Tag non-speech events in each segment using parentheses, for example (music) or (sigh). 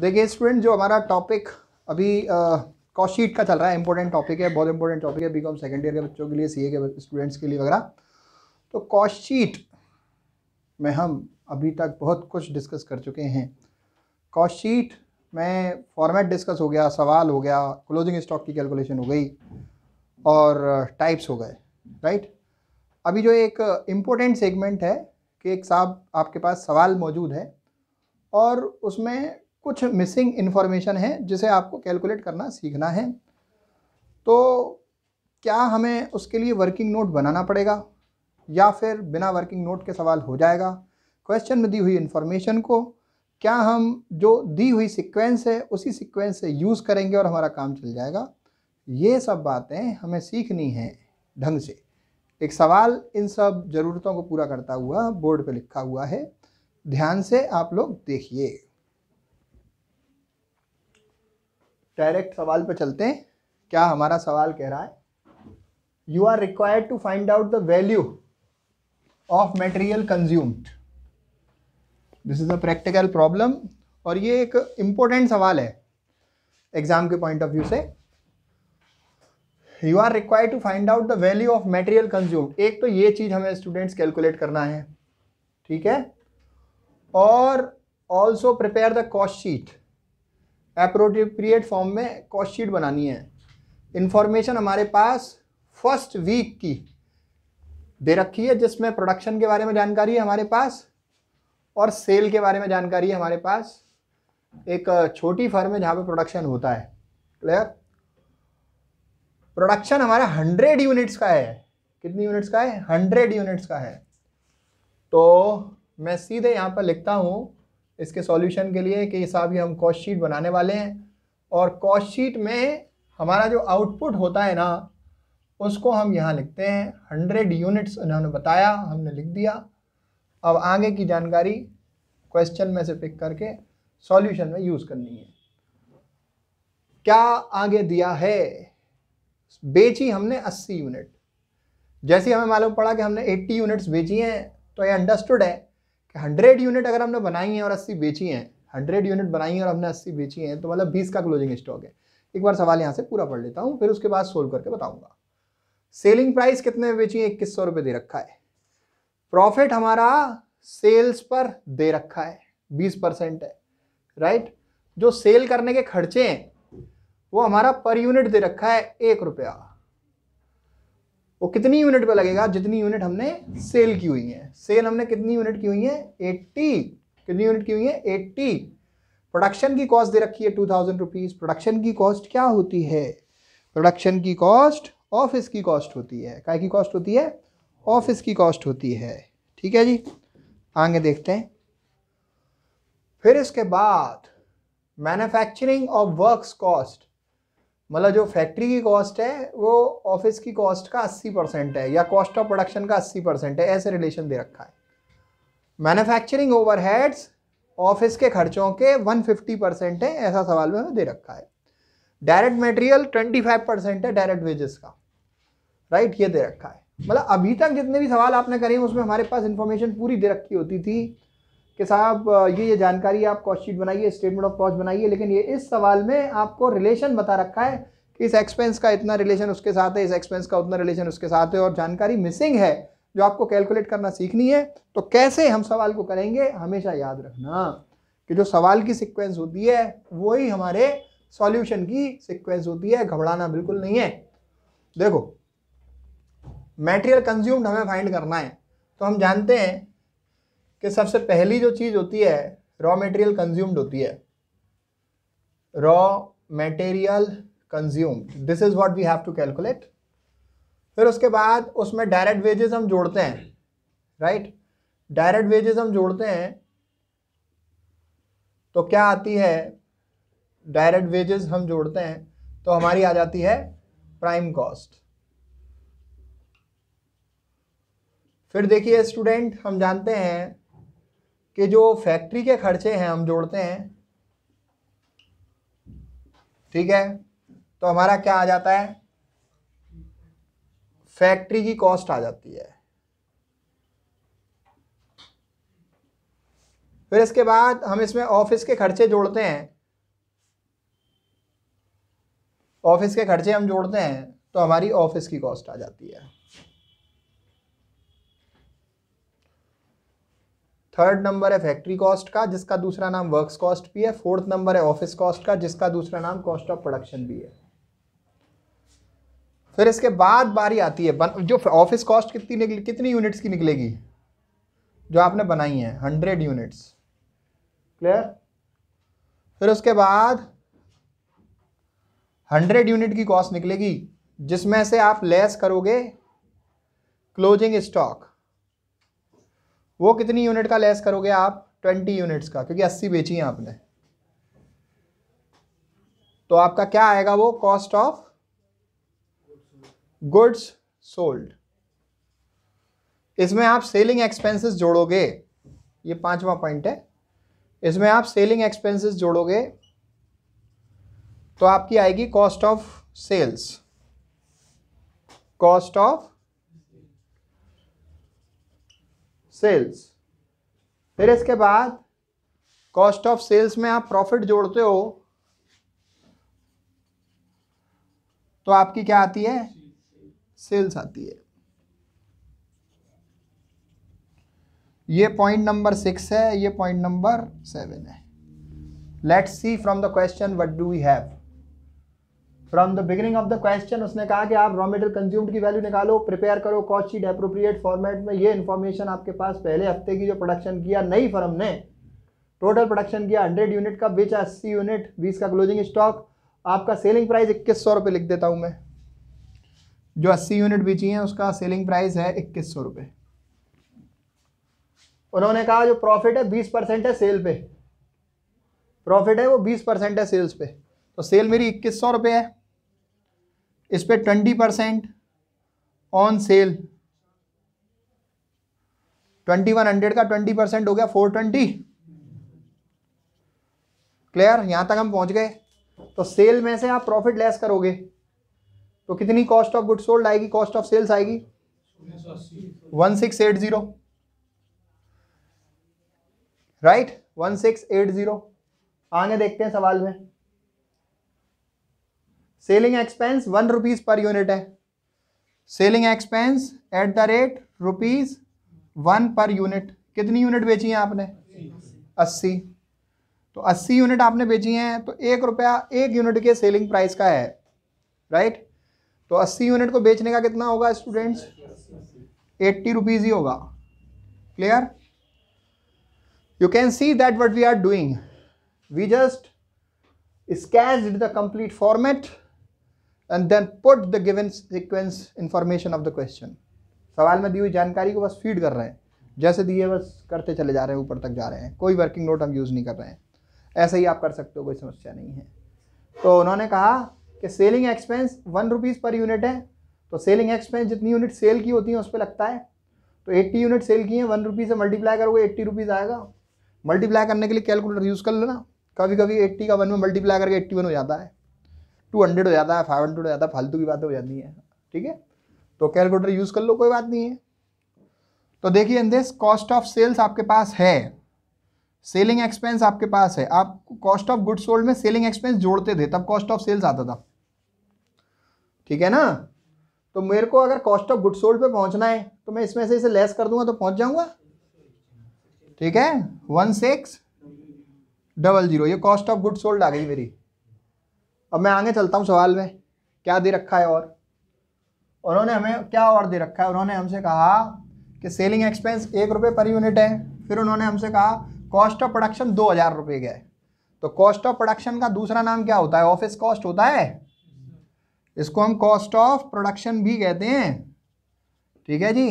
देखिए स्टूडेंट जो हमारा टॉपिक अभी कॉशीट शीट का चल रहा है इंपॉर्टेंट टॉपिक है बहुत इंपॉर्टेंट टॉपिक है बीकॉम सेकेंड ईयर के बच्चों के लिए सीए के स्टूडेंट्स के लिए वगैरह तो कॉशीट में हम अभी तक बहुत कुछ डिस्कस कर चुके हैं कॉशीट में फॉर्मेट डिस्कस हो गया सवाल हो गया क्लोजिंग स्टॉक की कैलकुलेशन हो गई और टाइप्स हो गए राइट अभी जो एक इम्पोर्टेंट सेगमेंट है कि एक साहब आपके पास सवाल मौजूद है और उसमें कुछ मिसिंग इन्फॉर्मेशन है जिसे आपको कैलकुलेट करना सीखना है तो क्या हमें उसके लिए वर्किंग नोट बनाना पड़ेगा या फिर बिना वर्किंग नोट के सवाल हो जाएगा क्वेश्चन में दी हुई इन्फॉर्मेशन को क्या हम जो दी हुई सीक्वेंस है उसी सीक्वेंस से यूज़ करेंगे और हमारा काम चल जाएगा ये सब बातें हमें सीखनी हैं ढंग से एक सवाल इन सब ज़रूरतों को पूरा करता हुआ बोर्ड पे लिखा हुआ है ध्यान से आप लोग देखिए डायरेक्ट सवाल पे चलते हैं क्या हमारा सवाल कह रहा है you are required to find out the value of material consumed this is a practical problem और ये एक इम्पोर्टेंट सवाल है एग्ज़ाम के पॉइंट ऑफ व्यू से you are required to find out the value of material consumed एक तो ये चीज़ हमें स्टूडेंट्स कैलकुलेट करना है ठीक है और also prepare the cost sheet appropriate form में कॉस्ट शीट बनानी है इन्फॉर्मेशन हमारे पास फर्स्ट वीक की दे रखी है जिसमें प्रोडक्शन के बारे में जानकारी है हमारे पास और सेल के बारे में जानकारी है हमारे पास एक छोटी फर्म है जहाँ पर प्रोडक्शन होता है क्लियर प्रोडक्शन हमारा हंड्रेड यूनिट्स का है कितनी यूनिट्स का है हंड्रेड यूनिट्स का है तो मैं सीधे यहाँ पर लिखता हूँ इसके सॉल्यूशन के लिए कि साहब ये हम कॉस्ट शीट बनाने वाले हैं और कॉस्ट शीट में हमारा जो आउटपुट होता है ना उसको हम यहाँ लिखते हैं हंड्रेड यूनिट्स उन्होंने बताया हमने लिख दिया अब आगे की जानकारी क्वेश्चन में से पिक करके सॉल्यूशन में यूज़ करनी है क्या आगे दिया है बेची हमने 80 यूनिट जैसे हमें मालूम पड़ा कि हमने 80 यूनिट्स बेची हैं तो ये अंडरस्टूड है कि हंड्रेड यूनिट अगर हमने बनाई है और अस्सी बेची हैं हंड्रेड यूनिट बनाई हैं और हमने अस्सी बेची हैं तो मतलब बीस का क्लोजिंग स्टॉक है एक बार सवाल यहाँ से पूरा पढ़ लेता हूँ फिर उसके बाद सोल्व करके बताऊँगा सेलिंग प्राइस कितने में बेची है इक्कीस सौ रुपये दे रखा है प्रॉफिट हमारा सेल्स पर दे रखा है बीस परसेंट है राइट जो सेल करने के खर्चे हैं वो हमारा पर यूनिट दे रखा है एक रुपया वो कितनी यूनिट पे लगेगा जितनी यूनिट हमने सेल की हुई है सेल हमने कितनी यूनिट की हुई है 80 कितनी यूनिट की हुई है 80 प्रोडक्शन की कॉस्ट दे रखी है टू थाउजेंड रुपीज़ प्रोडक्शन की कॉस्ट क्या होती है प्रोडक्शन की कॉस्ट ऑफिस की कॉस्ट होती है काय की कॉस्ट होती है ऑफिस की कॉस्ट होती है ठीक है जी आगे देखते हैं फिर इसके बाद मैन्युफैक्चरिंग ऑफ वर्क्स कॉस्ट मतलब जो फैक्ट्री की कॉस्ट है वो ऑफिस की कॉस्ट का 80 परसेंट है या कॉस्ट ऑफ प्रोडक्शन का 80 परसेंट है ऐसे रिलेशन दे रखा है मैन्युफैक्चरिंग ओवरहेड्स ऑफिस के खर्चों के 150 परसेंट है ऐसा सवाल में दे रखा है डायरेक्ट मटेरियल 25 परसेंट है डायरेक्ट वेजेस का राइट ये दे रखा है मतलब अभी तक जितने भी सवाल आपने करे उसमें हमारे पास इन्फॉर्मेशन पूरी दे रखी होती थी कि साहब ये ये जानकारी आप कॉस्ट शीट बनाइए स्टेटमेंट ऑफ कॉस्ट बनाइए लेकिन ये इस सवाल में आपको रिलेशन बता रखा है कि इस एक्सपेंस का इतना रिलेशन उसके साथ है इस एक्सपेंस का उतना रिलेशन उसके साथ है और जानकारी मिसिंग है जो आपको कैलकुलेट करना सीखनी है तो कैसे हम सवाल को करेंगे हमेशा याद रखना कि जो सवाल की सिक्वेंस होती है वही हमारे सॉल्यूशन की सिक्वेंस होती है घबराना बिल्कुल नहीं है देखो मेटेरियल कंज्यूम्ड हमें फाइंड करना है तो हम जानते हैं कि सबसे पहली जो चीज़ होती है रॉ मटेरियल कंज्यूम्ड होती है raw material consumed this is what we have to calculate फिर उसके बाद उसमें डायरेक्ट वेजेस हम जोड़ते हैं राइट डायरेक्ट वेजेस हम जोड़ते हैं तो क्या आती है डायरेक्ट वेजेस हम जोड़ते हैं तो हमारी आ जाती है प्राइम कॉस्ट फिर देखिए स्टूडेंट हम जानते हैं कि जो फैक्ट्री के खर्चे हैं हम जोड़ते हैं ठीक है तो हमारा क्या आ जाता है फैक्ट्री की कॉस्ट आ जाती है फिर इसके बाद हम इसमें ऑफिस के खर्चे जोड़ते हैं ऑफिस के खर्चे हम जोड़ते हैं तो हमारी ऑफिस की कॉस्ट आ जाती है थर्ड नंबर है फैक्ट्री कॉस्ट का जिसका दूसरा नाम वर्क्स कॉस्ट भी है फोर्थ नंबर है ऑफिस कॉस्ट का जिसका दूसरा नाम कॉस्ट ऑफ प्रोडक्शन भी है फिर इसके बाद बारी आती है जो ऑफिस कॉस्ट कितनी निकले कितनी यूनिट्स की निकलेगी जो आपने बनाई है हंड्रेड यूनिट्स क्लियर फिर उसके बाद हंड्रेड यूनिट की कॉस्ट निकलेगी जिसमें से आप लेस करोगे क्लोजिंग स्टॉक वो कितनी यूनिट का लेस करोगे आप ट्वेंटी यूनिट्स का क्योंकि अस्सी बेची हैं आपने तो आपका क्या आएगा वो कॉस्ट ऑफ गुड्स सोल्ड इसमें आप सेलिंग एक्सपेंसेस जोड़ोगे ये पांचवा पॉइंट है इसमें आप सेलिंग एक्सपेंसेस जोड़ोगे तो आपकी आएगी cost of sales cost of sales फिर इसके बाद कॉस्ट ऑफ सेल्स में आप प्रॉफिट जोड़ते हो तो आपकी क्या आती है सेल्स आती है ये पॉइंट नंबर सिक्स है ये पॉइंट नंबर सेवन है let's see from the question what do we have from the beginning of the question उसने कहा कि आप रॉ मेटेरियल कंज्यूम्ड की वैल्यू निकालो प्रिपेयर करो कॉस्ट शीट अप्रोप्रिएट फॉर्मेट में ये इन्फॉर्मेशन आपके पास पहले हफ्ते की जो प्रोडक्शन किया नई फर्म ने टोटल प्रोडक्शन किया हंड्रेड यूनिट का बेच अस्सी यूनिट बीस का क्लोजिंग स्टॉक आपका सेलिंग प्राइस इक्कीस सौ रुपये लिख देता हूँ मैं जो अस्सी यूनिट बेची है उसका सेलिंग प्राइस है इक्कीस सौ रुपये उन्होंने कहा जो प्रॉफिट है बीस परसेंट है सेल पे प्रॉफिट है वो बीस परसेंट है सेल्स पे तो सेल मेरी इक्कीस सौ रुपये है इस पर twenty percent on sale twenty one hundred का ट्वेंटी परसेंट हो गया फोर ट्वेंटी क्लियर यहां तक हम पहुंच गए तो सेल में से आप प्रॉफिट लेस करोगे तो कितनी कॉस्ट ऑफ गुड सोल्ड आएगी कॉस्ट ऑफ सेल्स आएगी one six eight zero right one six eight zero आगे देखते हैं सवाल में selling expense one rupees per unit है selling expense at the rate rupees one per unit कितनी यूनिट बेची हैं आपने अस्सी तो अस्सी यूनिट आपने बेची हैं तो एक रुपया एक यूनिट के सेलिंग प्राइस का है राइट तो अस्सी यूनिट को बेचने का कितना होगा स्टूडेंट्स एट्टी रुपीज़ ही होगा clear you can see that what we are doing we just sketched the complete format and then put the given sequence information of the question सवाल में दी हुई जानकारी को बस फीड कर रहे हैं जैसे दिए बस करते चले जा रहे हैं ऊपर तक जा रहे हैं कोई वर्किंग नोट हम यूज़ नहीं कर रहे हैं ऐसे ही आप कर सकते हो कोई समस्या नहीं है तो उन्होंने कहा कि selling expense one rupees per unit है तो सेलिंग एक्सपेंस जितनी यूनिट सेल की होती है उस पर लगता है तो एट्टी यूनिट सेल की हैं वन रुपीज़ से मल्टीप्लाई करोगे एट्टी रुपीज़ आएगा मल्टीप्लाई करने के लिए कैलकुलेटर यूज़ कर लेना कभी कभी एट्टी का वन में मल्टीप्लाई करके एट्टी वन हो जाता है टू हंड्रेड हो जाता है फाइव हंड्रेड हो जाता है फालतू की बातें हो जाती हैं ठीक है तो कैलकुलेटर यूज़ कर लो कोई बात नहीं है तो देखिए अंदेश कॉस्ट ऑफ सेल्स आपके पास है सेलिंग एक्सपेंस आपके पास है आप कॉस्ट ऑफ गुड सोल्ड में सेलिंग एक्सपेंस जोड़ते थे तब कॉस्ट ऑफ सेल्स आता था ठीक है ना तो मेरे को अगर कॉस्ट ऑफ गुड सोल्ड पे पहुंचना है तो मैं इसमें से इसे लेस कर दूंगा तो पहुंच जाऊंगा ठीक है वन सिक्स डबल जीरो ये कॉस्ट ऑफ गुड सोल्ड आ गई मेरी अब मैं आगे चलता हूँ सवाल में क्या दे रखा है और उन्होंने हमें क्या और दे रखा है उन्होंने हमसे कहा कि सेलिंग एक्सपेंस एक रुपये पर यूनिट है फिर उन्होंने हमसे कहा कॉस्ट ऑफ प्रोडक्शन दो हज़ार रुपये का है तो कॉस्ट ऑफ प्रोडक्शन का दूसरा नाम क्या होता है ऑफिस कॉस्ट होता है इसको हम कॉस्ट ऑफ प्रोडक्शन भी कहते हैं ठीक है जी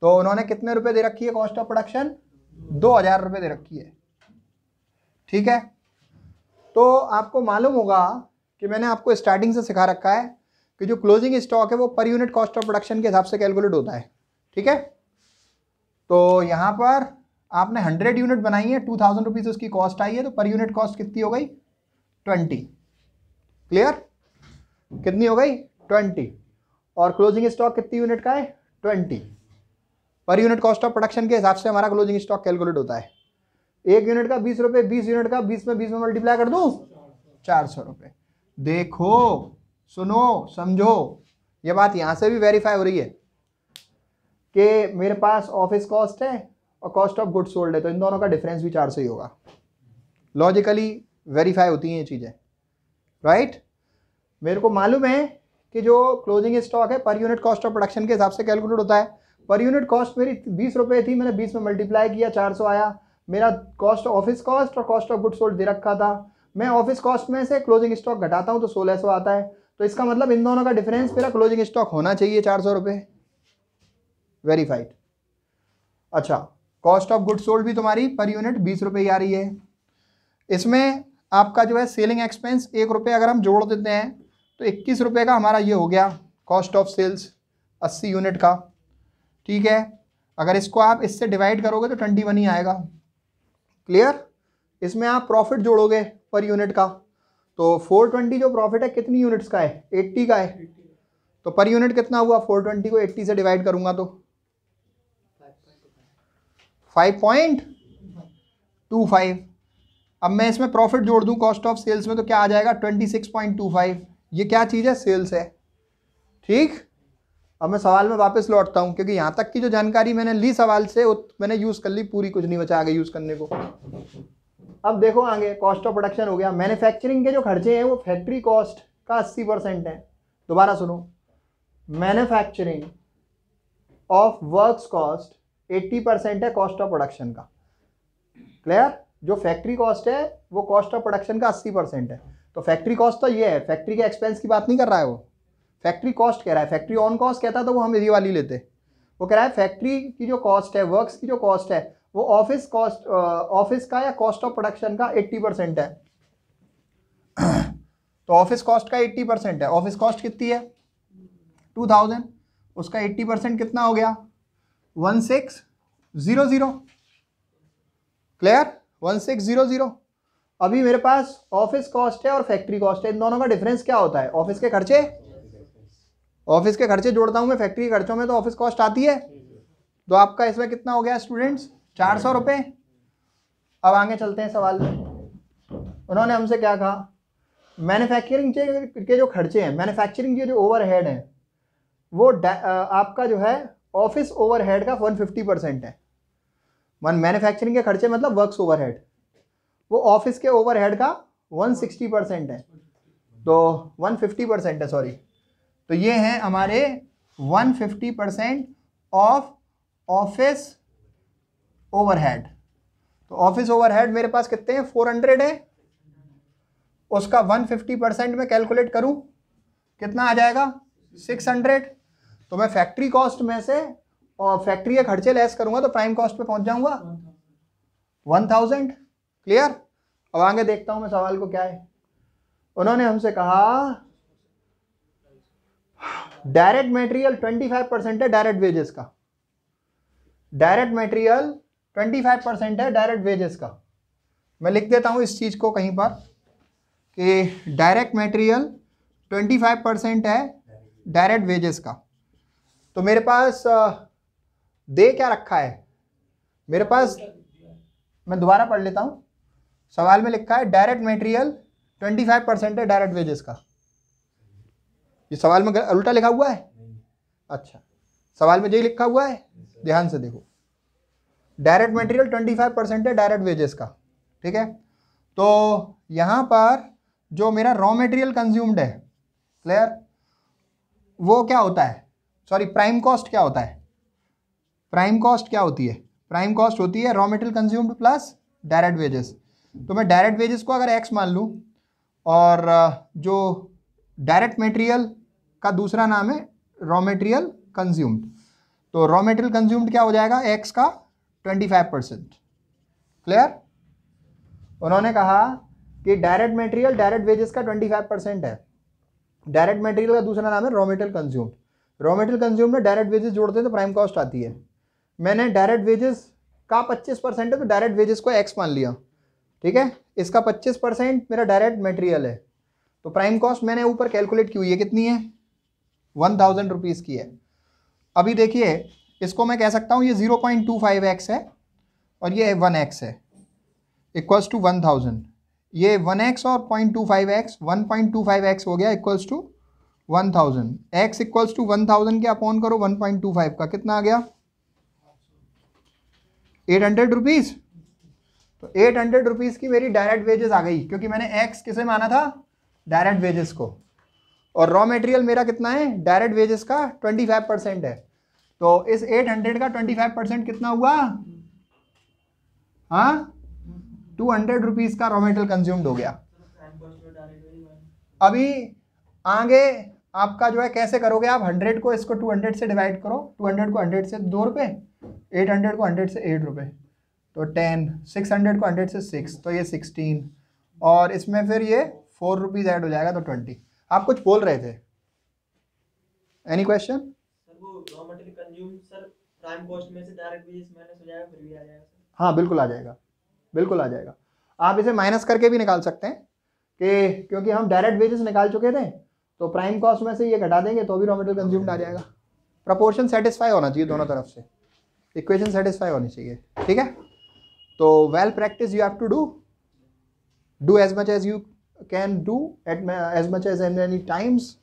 तो उन्होंने कितने रुपये दे रखी है कॉस्ट ऑफ प्रोडक्शन दो हज़ार रुपये दे रखी है ठीक है तो आपको मालूम होगा कि मैंने आपको स्टार्टिंग से सिखा रखा है कि जो क्लोजिंग स्टॉक है वो per unit cost of production के हिसाब से कैलकुलेट होता है ठीक है तो यहाँ पर आपने हंड्रेड यूनिट बनाई है टू थाउजेंड रुपीज़ उसकी कॉस्ट आई है तो पर यूनिट कॉस्ट कितनी हो गई ट्वेंटी क्लियर कितनी हो गई ट्वेंटी और क्लोजिंग स्टॉक कितनी यूनिट का है twenty per unit cost of production के हिसाब से हमारा क्लोजिंग स्टॉक कैलकुलेट होता है एक यूनिट का बीस रुपए बीस यूनिट का बीस में बीस में मल्टीप्लाई कर दू चार सौ रुपये देखो सुनो समझो ये बात यहां से भी वेरीफाई हो रही है कि मेरे पास ऑफिस कॉस्ट है और कॉस्ट ऑफ गुड सोल्ड है तो इन दोनों का डिफरेंस भी चार सौ ही होगा लॉजिकली वेरीफाई होती हैं ये चीज़ें राइट मेरे को मालूम है कि जो क्लोजिंग स्टॉक है per unit cost of production के हिसाब से कैलकुलेट होता है पर यूनिट कॉस्ट मेरी बीस रुपये थी मैंने बीस में मल्टीप्लाई किया चार सौ आया मेरा कॉस्ट ऑफिस कॉस्ट और कॉस्ट ऑफ गुड सोल्ड दे रखा था मैं ऑफिस कॉस्ट में से क्लोजिंग स्टॉक घटाता हूँ तो सोलह सौ आता है तो इसका मतलब इन दोनों का डिफरेंस मेरा क्लोजिंग स्टॉक होना चाहिए चार सौ रुपये वेरीफाइड अच्छा कॉस्ट ऑफ गुड सोल्ड भी तुम्हारी पर यूनिट बीस रुपये ही आ रही है इसमें आपका जो है सेलिंग एक्सपेंस एक रुपये अगर हम जोड़ देते हैं तो इक्कीस रुपये का हमारा ये हो गया कॉस्ट ऑफ सेल्स अस्सी यूनिट का ठीक है अगर इसको आप इससे डिवाइड करोगे तो ट्वेंटी वन ही आएगा क्लियर इसमें आप प्रॉफिट जोड़ोगे पर यूनिट का तो 420 जो प्रॉफिट है कितनी यूनिट्स का है 80 का है तो पर यूनिट कितना हुआ 420 को 80 से डिवाइड करूंगा तो 5.25 अब मैं इसमें प्रॉफिट जोड़ दूं कॉस्ट ऑफ सेल्स में तो क्या आ जाएगा 26.25 ये क्या चीज़ है सेल्स है ठीक अब मैं सवाल में वापस लौटता हूँ क्योंकि यहाँ तक की जो जानकारी मैंने ली सवाल से वो मैंने यूज़ कर ली पूरी कुछ नहीं बचा आगे यूज़ करने को अब देखो आगे कॉस्ट ऑफ प्रोडक्शन हो गया मैन्युफैक्चरिंग के जो खर्चे हैं वो फैक्ट्री कॉस्ट का अस्सी परसेंट है दोबारा सुनो manufacturing of works cost eighty percent है कॉस्ट ऑफ प्रोडक्शन का क्लियर जो फैक्ट्री कॉस्ट है वो कॉस्ट ऑफ प्रोडक्शन का अस्सी परसेंट है तो फैक्ट्री कॉस्ट तो ये है फैक्ट्री के एक्सपेंस की बात नहीं कर रहा है वो फैक्ट्री कॉस्ट कह रहा है फैक्ट्री ऑन कॉस्ट कहता तो वो हम ये वाली लेते वो कह रहा है फैक्ट्री की जो कॉस्ट है वर्क्स की जो कॉस्ट है वो ऑफिस कॉस्ट ऑफिस का या कॉस्ट ऑफ प्रोडक्शन का एट्टी परसेंट है (clears throat) तो ऑफिस कॉस्ट का एट्टी परसेंट है ऑफिस कॉस्ट कितनी है टू थाउजेंड उसका एट्टी परसेंट कितना हो गया one six zero zero clear one six zero zero अभी मेरे पास ऑफिस कॉस्ट है और फैक्ट्री कॉस्ट है इन दोनों का डिफरेंस क्या होता है ऑफिस के खर्चे ऑफिस के खर्चे जोड़ता हूँ मैं फैक्ट्री के खर्चों में तो ऑफिस कॉस्ट आती है तो आपका इसमें कितना हो गया स्टूडेंट्स चार सौ रुपये अब आगे चलते हैं सवाल में उन्होंने हमसे क्या कहा मैन्युफैक्चरिंग के जो खर्चे हैं मैन्युफैक्चरिंग के जो ओवरहेड हैं वो आपका जो है ऑफिस ओवरहेड का वन फिफ्टी परसेंट है वन मैन्युफैक्चरिंग के खर्चे मतलब वर्क्स ओवरहेड वो ऑफिस के ओवरहेड का वन सिक्सटी परसेंट है तो वन फिफ्टी परसेंट है सॉरी तो ये हैं हमारे 150 परसेंट ऑफ ऑफिस ओवरहेड तो ऑफिस ओवरहेड मेरे पास कितने हैं 400 है उसका 150 परसेंट में कैलकुलेट करूं कितना आ जाएगा 600 तो मैं फैक्ट्री कॉस्ट में से और फैक्ट्री के खर्चे लेस करूंगा तो प्राइम कॉस्ट पे पहुंच जाऊंगा 1000 क्लियर अब आगे देखता हूं मैं सवाल को क्या है उन्होंने हमसे कहा डायरेक्ट ट्वेंटी 25 परसेंट है डायरेक्ट वेजेस का डायरेक्ट ट्वेंटी 25 परसेंट है डायरेक्ट वेजेस का मैं लिख देता हूँ इस चीज़ को कहीं पर कि डायरेक्ट ट्वेंटी 25 परसेंट है डायरेक्ट वेजेस का तो मेरे पास दे क्या रखा है मेरे पास मैं दोबारा पढ़ लेता हूँ सवाल में लिखा है डायरेक्ट ट्वेंटी 25 परसेंट है डायरेक्ट वेजेस का ये सवाल में उल्टा लिखा हुआ है अच्छा सवाल में यही लिखा हुआ है ध्यान से देखो डायरेक्ट मटेरियल 25 परसेंट है डायरेक्ट वेजेस का ठीक है तो यहाँ पर जो मेरा रॉ मटेरियल कंज्यूम्ड है क्लियर वो क्या होता है सॉरी प्राइम कॉस्ट क्या होता है प्राइम कॉस्ट क्या होती है प्राइम कॉस्ट होती है raw material consumed plus direct wages तो मैं डायरेक्ट वेजेस को अगर एक्स मान लूँ और जो डायरेक्ट मटेरियल का दूसरा नाम है रॉ मेटेरियल कंज्यूम्ड तो रॉ मेटेरियल कंज्यूम्ड क्या हो जाएगा एक्स का ट्वेंटी फाइव परसेंट क्लियर उन्होंने कहा कि डायरेक्ट मेटेरियल डायरेक्ट वेजेस का ट्वेंटी फाइव परसेंट है डायरेक्ट मेटेरियल का दूसरा नाम है raw material consumed raw material consume में डायरेक्ट वेजेस जोड़ते हैं तो प्राइम कॉस्ट आती है मैंने डायरेक्ट वेजेस का पच्चीस परसेंट है तो डायरेक्ट वेजेस को एक्स मान लिया ठीक है इसका पच्चीस परसेंट मेरा डायरेक्ट मटेरियल है तो प्राइम कॉस्ट मैंने ऊपर कैलकुलेट की हुई है कितनी है वन थाउजेंड रुपीज़ की है अभी देखिए इसको मैं कह सकता हूँ ये zero point two five x है और ये वन एक्स है इक्वल्स टू वन थाउजेंड ये वन एक्स और point two five x one point two five x हो गया equals to one thousand x equals to one thousand के upon करो वन पॉइंट टू फाइव का कितना आ गया एट हंड्रेड रुपीज़ तो एट हंड्रेड रुपीज़ की मेरी डायरेक्ट वेजेस आ गई क्योंकि मैंने एक्स किसे माना था डायरेक्ट वेजेस को और रॉ मटेरियल मेरा कितना है डायरेक्ट वेजेस का 25 परसेंट है तो इस 800 का 25 परसेंट कितना हुआ हाँ टू हंड्रेड रुपीज़ का रॉ मेटेरियल कंज्यूम्ड हो गया अभी आगे आपका जो है कैसे करोगे आप हंड्रेड को इसको टू हंड्रेड से डिवाइड करो टू हंड्रेड को हंड्रेड से दो रुपये एट हंड्रेड को हंड्रेड से एट रुपये तो टेन सिक्स हंड्रेड को हंड्रेड से सिक्स तो ये सिक्सटीन और इसमें फिर ये फोर रुपीज़ ऐड हो जाएगा तो ट्वेंटी आप कुछ बोल रहे थे एनी क्वेश्चन हाँ बिल्कुल आ जाएगा बिल्कुल आ जाएगा आप इसे माइनस करके भी निकाल सकते हैं कि क्योंकि हम डायरेक्ट वेजेस निकाल चुके थे तो प्राइम कॉस्ट में से ये घटा देंगे तो भी रॉ मेटेरियल कंज्यूम्ड आ जाएगा प्रपोर्शन सेटिस्फाई होना चाहिए दोनों तरफ से इक्वेशन सेटिस्फाई होनी चाहिए ठीक है तो well practice you have to do do as much as you can do at as much as many times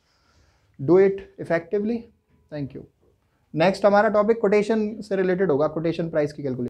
do it effectively thank you next hamara topic quotation se related hoga quotation price ki calculation